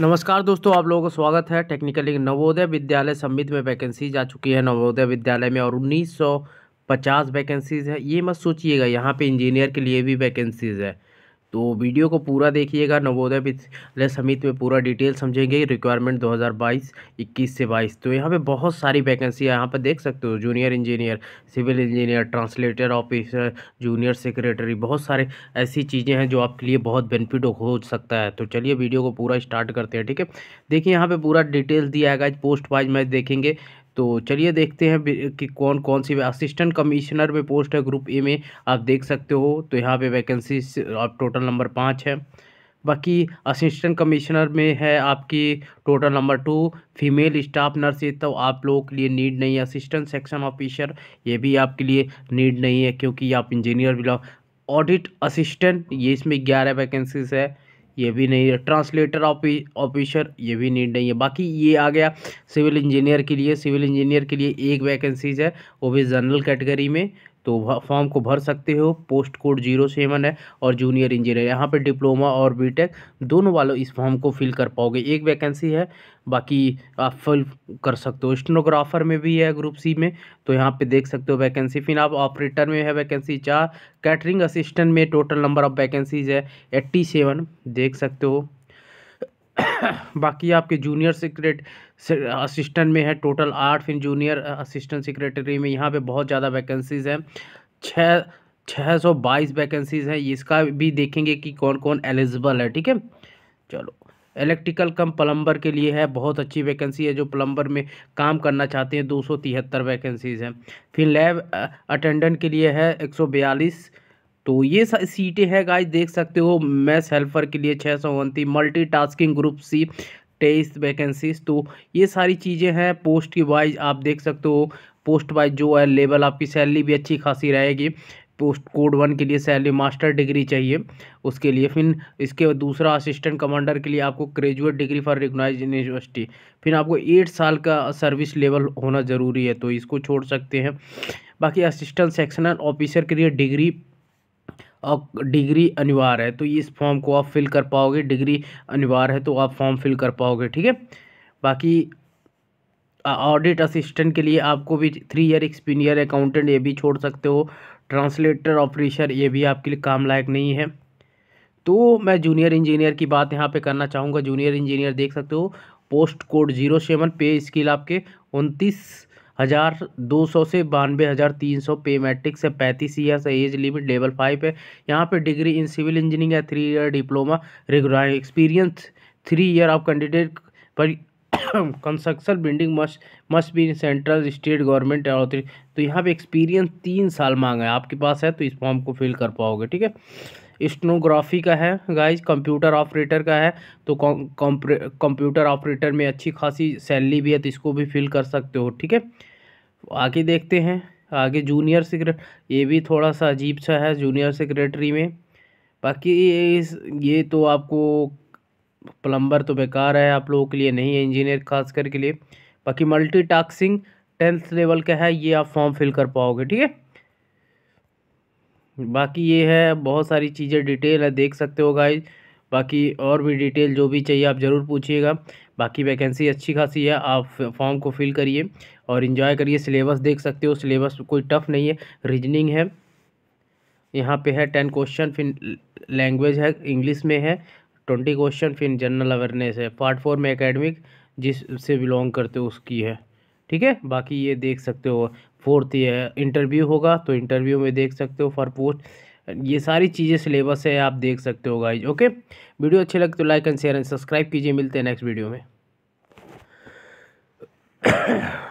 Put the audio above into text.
नमस्कार दोस्तों आप लोगों का स्वागत है टेक्निकली नवोदय विद्यालय समिति में वैकेंसीज आ चुकी है नवोदय विद्यालय में और 1950 वैकेंसीज है ये मत सोचिएगा यहाँ पे इंजीनियर के लिए भी वैकेंसीज है तो वीडियो को पूरा देखिएगा नवोदय विद्यालय समिति में पूरा डिटेल समझेंगे रिक्वायरमेंट 2022 21 से 22 तो यहाँ पे बहुत सारी वैकेंसी है यहाँ पर देख सकते हो junior engineer civil engineer translator officer junior secretary बहुत सारे ऐसी चीज़ें हैं जो आपके लिए बहुत बेनिफिट हो सकता है तो चलिए वीडियो को पूरा स्टार्ट करते हैं ठीक है देखिए यहाँ पर पूरा डिटेल्स दिया है पोस्ट वाइज मैच देखेंगे तो चलिए देखते हैं कि कौन कौन सी असिस्टेंट कमिश्नर में पोस्ट है ग्रुप ए में आप देख सकते हो तो यहाँ पे वैकेंसी आप टोटल नंबर पाँच है बाकी असिस्टेंट कमिश्नर में है आपकी total number two female staff nurse ये तो आप लोगों के लिए नीड नहीं है असिस्टेंट सेक्शन ऑफिसर ये भी आपके लिए नीड नहीं है क्योंकि आप इंजीनियर बिलोंग ऑडिट असिस्टेंट ये इसमें ग्यारह वैकेंसीज है ये भी नहीं है ट्रांसलेटर ऑफिसर ये भी नीड नहीं है बाकी ये आ गया सिविल इंजीनियर के लिए सिविल इंजीनियर के लिए एक वैकेंसीज है वो भी जनरल कैटेगरी में तो फॉर्म को भर सकते हो पोस्ट कोड जीरो सेवन है और जूनियर इंजीनियर यहाँ पर डिप्लोमा और बीटेक दोनों वालों इस फॉर्म को फिल कर पाओगे एक वैकेंसी है बाकी आप फिल कर सकते हो स्टेनोग्राफर में भी है ग्रुप सी में तो यहाँ पे देख सकते हो वैकेंसी फिर आप ऑपरेटर में है वैकेंसी चार कैटरिंग असिस्टेंट में टोटल नंबर ऑफ वैकेंसीज है एट्टी सेवन देख सकते हो बाकी आपके जूनियर सेक्रेट असिस्टेंट में है टोटल आठ फिर जूनियर असिस्टेंट सेक्रेटरी में यहाँ पे बहुत ज़्यादा वैकेंसीज़ हैं छः छः सौ बाईस वैकेंसीज़ हैं इसका भी देखेंगे कि कौन कौन एलिजिबल है ठीक है चलो इलेक्ट्रिकल कम प्लम्बर के लिए है बहुत अच्छी वैकेंसी है जो प्लम्बर में काम करना चाहते हैं दो सौ तिहत्तर वैकेंसीज़ हैं फिर लैब अटेंडेंट के लिए है एक सौ बयालीस तो ये सीटें हैं गाइस देख सकते हो मैथ्स हेल्पर के लिए छः सौ उनतीस मल्टी टास्किंग ग्रुप सी तेईस वैकेंसीज तो ये सारी चीज़ें हैं पोस्ट की वाइज आप देख सकते हो पोस्ट वाइज जो है लेवल आपकी सैलरी भी अच्छी खासी रहेगी पोस्ट कोड वन के लिए सैलरी मास्टर डिग्री चाहिए उसके लिए फिर इसके दूसरा असिस्टेंट कमांडर के लिए आपको graduate degree for recognise university फिर आपको एट साल का सर्विस लेवल होना ज़रूरी है तो इसको छोड़ सकते हैं बाकी असिस्टेंट सेक्शनल ऑफिसर के लिए डिग्री डिग्री अनिवार्य है तो इस फॉर्म को आप फिल कर पाओगे डिग्री अनिवार्य है तो आप फॉर्म फिल कर पाओगे ठीक है बाकी ऑडिट असिस्टेंट के लिए आपको भी थ्री ईयर एक्सपीनियर अकाउंटेंट ये भी छोड़ सकते हो ट्रांसलेटर ऑपरेशर ये भी आपके लिए काम लायक नहीं है तो मैं जूनियर इंजीनियर की बात यहाँ पे करना चाहूँगा जूनियर इंजीनियर देख सकते हो post code zero seven pay scale आपके उनतीस हज़ार दो सौ से बानवे हज़ार तीन सौ पे मैट्रिक से पैंतीस ईयर से एज लिमिट लेवल फाइव है यहाँ पे डिग्री इन सिविल इंजीनियरिंग है three year diploma regular experience three year of candidate पर construction building must must be in central state government तो यहाँ पे एक्सपीरियंस तीन साल मांगा है आपके पास है तो इस फॉर्म को फिल कर पाओगे ठीक है स्टनोग्राफी का है गाइज कंप्यूटर ऑपरेटर का है तो कंप्यूटर ऑपरेटर में अच्छी खासी सैलरी भी है तो इसको भी फिल कर सकते हो ठीक है आगे देखते हैं आगे जूनियर सेक्रेट ये भी थोड़ा सा अजीब सा है जूनियर सेक्रेटरी में बाकी ये तो आपको प्लम्बर तो बेकार है आप लोगों के लिए नहीं है इंजीनियर खास के लिए बाकी मल्टी टास्किंग टेंथ लेवल का है ये आप फॉर्म फिल कर पाओगे ठीक है बाकी ये है बहुत सारी चीज़ें डिटेल है देख सकते हो गाइज बाकी और भी डिटेल जो भी चाहिए आप ज़रूर पूछिएगा बाकी वैकेंसी अच्छी खासी है आप फॉर्म को फिल करिए और इन्जॉय करिए सिलेबस देख सकते हो सिलेबस कोई टफ़ नहीं है रीजनिंग है यहाँ पे है टेन क्वेश्चन फिर लैंग्वेज है इंग्लिश में है ट्वेंटी क्वेश्चन फिर जनरल अवेयरनेस है पार्ट फोर में एकेडमिक जिससे बिलोंग करते हो उसकी है ठीक है बाकी ये देख सकते हो फोर्थ ये इंटरव्यू होगा तो इंटरव्यू में देख सकते हो फॉर पोस्ट ये सारी चीज़ें सिलेबस है आप देख सकते हो गाइज ओके वीडियो अच्छे लगते तो like and share and subscribe कीजिए मिलते हैं नेक्स्ट वीडियो में